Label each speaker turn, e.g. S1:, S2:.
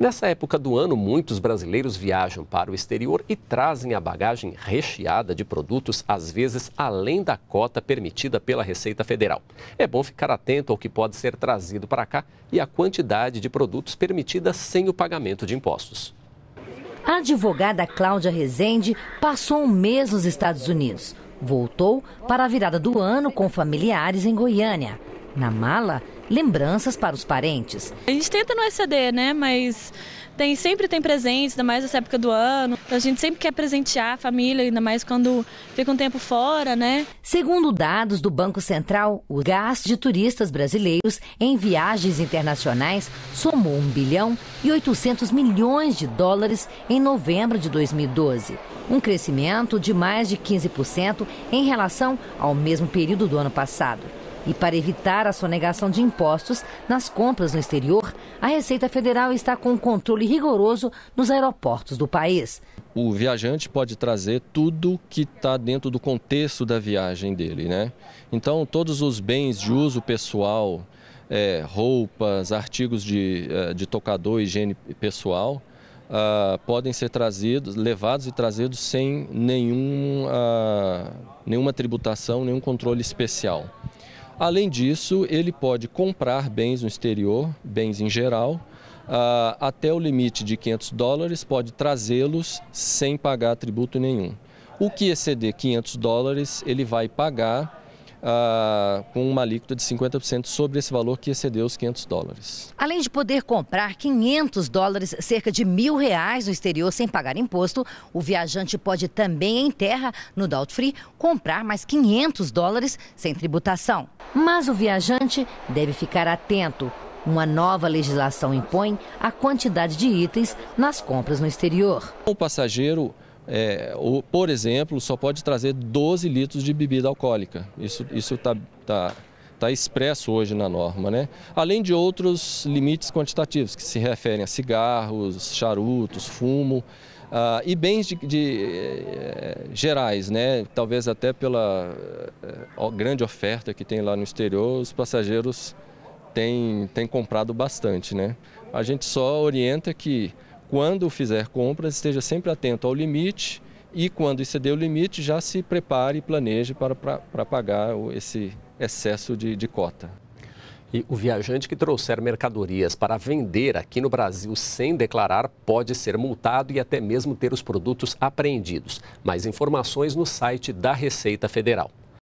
S1: Nessa época do ano, muitos brasileiros viajam para o exterior e trazem a bagagem recheada de produtos, às vezes além da cota permitida pela Receita Federal. É bom ficar atento ao que pode ser trazido para cá e à quantidade de produtos permitida sem o pagamento de impostos.
S2: A advogada Cláudia Rezende passou um mês nos Estados Unidos. Voltou para a virada do ano com familiares em Goiânia. Na mala, lembranças para os parentes.
S1: A gente tenta não exceder, né? Mas tem, sempre tem presentes, ainda mais nessa época do ano. A gente sempre quer presentear a família, ainda
S2: mais quando fica um tempo fora, né? Segundo dados do Banco Central, o gasto de turistas brasileiros em viagens internacionais somou 1 bilhão e 800 milhões de dólares em novembro de 2012, um crescimento de mais de 15% em relação ao mesmo período do ano passado. E para evitar a sonegação de impostos nas compras no exterior, a Receita Federal está com um controle rigoroso nos aeroportos do país.
S3: O viajante pode trazer tudo que está dentro do contexto da viagem dele, né? Então, todos os bens de uso pessoal, é, roupas, artigos de, é, de tocador, higiene pessoal, Uh, podem ser trazidos, levados e trazidos sem nenhum, uh, nenhuma tributação, nenhum controle especial. Além disso, ele pode comprar bens no exterior, bens em geral, ah, até o limite de 500 dólares, pode trazê-los sem pagar tributo nenhum. O que exceder 500 dólares, ele vai pagar ah, com uma alíquota de 50% sobre esse valor que excedeu os 500 dólares.
S2: Além de poder comprar 500 dólares, cerca de mil reais no exterior sem pagar imposto, o viajante pode também em terra, no Doubt Free, comprar mais 500 dólares sem tributação. Mas o viajante deve ficar atento. Uma nova legislação impõe a quantidade de itens nas compras no exterior.
S3: O passageiro é, por exemplo, só pode trazer 12 litros de bebida alcoólica. Isso está isso tá, tá, tá, expresso hoje na norma. Né? Além de outros limites quantitativos, que se referem a cigarros, charutos, fumo. Uh, e bens de, de eh, gerais, né? talvez até pela eh, grande oferta que tem lá no exterior, os passageiros têm, têm comprado bastante. Né? A gente só orienta que quando fizer compras, esteja sempre atento ao limite e, quando exceder o limite, já se prepare e planeje para, para, para pagar esse excesso de, de
S1: cota. E o viajante que trouxer mercadorias para vender aqui no Brasil sem declarar pode ser multado e até mesmo ter os produtos apreendidos. Mais informações no site da Receita Federal.